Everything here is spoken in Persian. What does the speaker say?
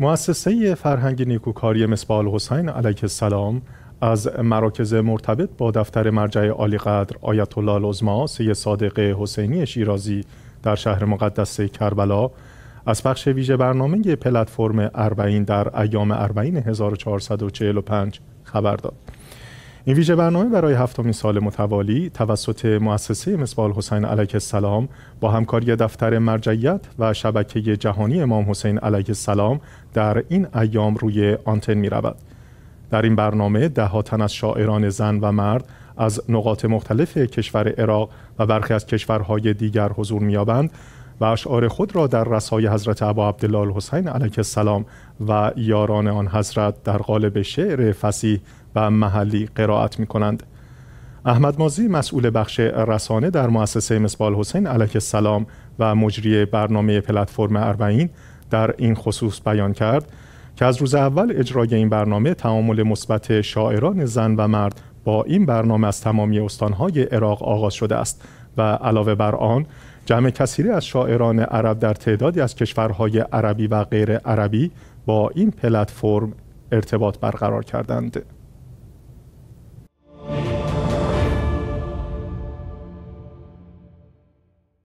مؤسسه فرهنگ نیکوکاری مصباح حسین علیه السلام از مراکز مرتبط با دفتر مرجع عالی قدر آیت الله العظما سید صادق حسینی شیرازی در شهر مقدس کربلا از پخش ویژه برنامه پلتفرم اربعین در ایام اربعین 1445 خبر داد. این ویژه برنامه برای هفتمین سال متوالی توسط مؤسسه مصباح حسین علیه السلام با همکاری دفتر مرجعیت و شبکه جهانی امام حسین علیه السلام در این ایام روی آنتن می رود. در این برنامه تن از شاعران زن و مرد از نقاط مختلف کشور عراق و برخی از کشورهای دیگر حضور می‌یابند و اشعار خود را در رسای حضرت عبا عبدالله الحسین علیه السلام و یاران آن حضرت در قالب شعر فسیح و محلی قرائت می کنند. احمد مازی مسئول بخش رسانه در مؤسسه مصباح حسین علیه السلام و مجری برنامه پلتفرم اربعین در این خصوص بیان کرد که از روز اول اجرای این برنامه تعامل مثبت شاعران زن و مرد با این برنامه از تمامی استانهای عراق آغاز شده است و علاوه بر آن جمع کثیری از شاعران عرب در تعدادی از کشورهای عربی و غیر عربی با این پلتفرم ارتباط برقرار کردند.